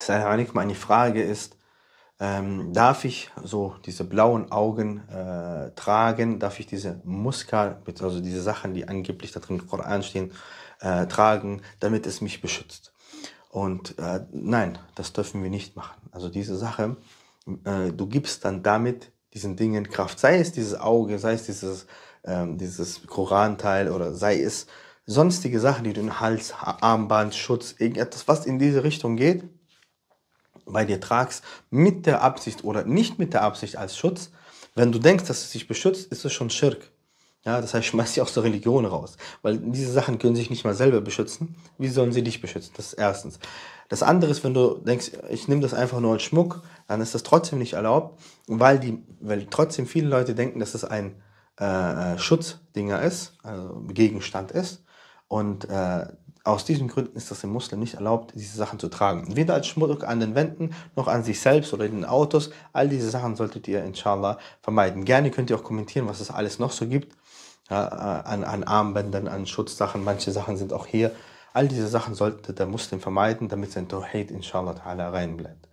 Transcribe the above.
Salam alaikum, Frage ist, ähm, darf ich so diese blauen Augen äh, tragen, darf ich diese Muska, also diese Sachen, die angeblich da drin im Koran stehen, äh, tragen, damit es mich beschützt. Und äh, nein, das dürfen wir nicht machen. Also diese Sache, äh, du gibst dann damit diesen Dingen Kraft, sei es dieses Auge, sei es dieses, ähm, dieses Koranteil oder sei es sonstige Sachen, die du in Hals, Armband, Schutz, irgendetwas, was in diese Richtung geht, bei dir tragst, mit der Absicht oder nicht mit der Absicht als Schutz, wenn du denkst, dass es dich beschützt, ist es schon Schirk. Ja, das heißt, schmeiß dich aus der Religion raus, weil diese Sachen können sich nicht mal selber beschützen. Wie sollen sie dich beschützen? Das ist erstens. Das andere ist, wenn du denkst, ich nehme das einfach nur als Schmuck, dann ist das trotzdem nicht erlaubt, weil, die, weil trotzdem viele Leute denken, dass es das ein äh, Schutzdinger ist, also Gegenstand ist. Und äh, aus diesen Gründen ist es dem Muslim nicht erlaubt, diese Sachen zu tragen. Weder als Schmuck an den Wänden, noch an sich selbst oder in den Autos. All diese Sachen solltet ihr inshallah vermeiden. Gerne könnt ihr auch kommentieren, was es alles noch so gibt. Ja, äh, an, an Armbändern, an Schutzsachen. Manche Sachen sind auch hier. All diese Sachen sollte der Muslim vermeiden, damit sein Tawhid inshallah ta'ala rein